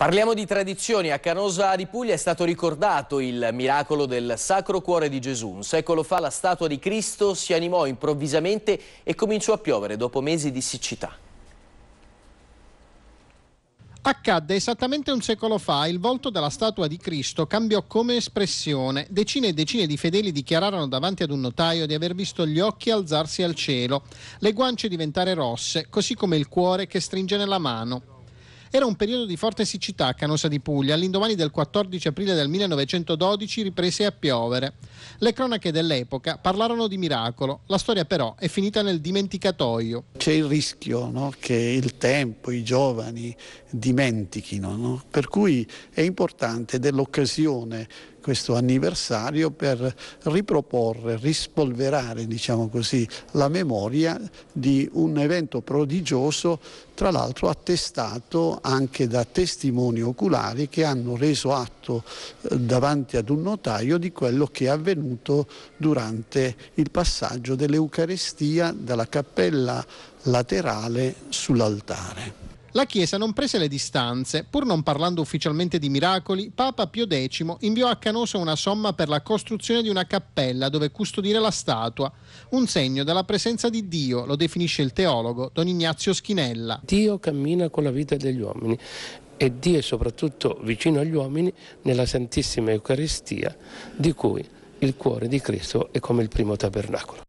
Parliamo di tradizioni. A Canosa di Puglia è stato ricordato il miracolo del Sacro Cuore di Gesù. Un secolo fa la statua di Cristo si animò improvvisamente e cominciò a piovere dopo mesi di siccità. Accadde esattamente un secolo fa, il volto della statua di Cristo cambiò come espressione. Decine e decine di fedeli dichiararono davanti ad un notaio di aver visto gli occhi alzarsi al cielo, le guance diventare rosse, così come il cuore che stringe nella mano. Era un periodo di forte siccità a Canosa di Puglia, all'indomani del 14 aprile del 1912 riprese a piovere. Le cronache dell'epoca parlarono di miracolo, la storia però è finita nel dimenticatoio. C'è il rischio no, che il tempo, i giovani dimentichino, no? per cui è importante dell'occasione questo anniversario per riproporre, rispolverare diciamo così, la memoria di un evento prodigioso, tra l'altro attestato anche da testimoni oculari che hanno reso atto eh, davanti ad un notaio di quello che è avvenuto durante il passaggio dell'Eucarestia dalla cappella laterale sull'altare. La Chiesa non prese le distanze. Pur non parlando ufficialmente di miracoli, Papa Pio X inviò a Canosa una somma per la costruzione di una cappella dove custodire la statua. Un segno della presenza di Dio, lo definisce il teologo Don Ignazio Schinella. Dio cammina con la vita degli uomini e Dio è soprattutto vicino agli uomini nella Santissima Eucaristia, di cui il cuore di Cristo è come il primo tabernacolo.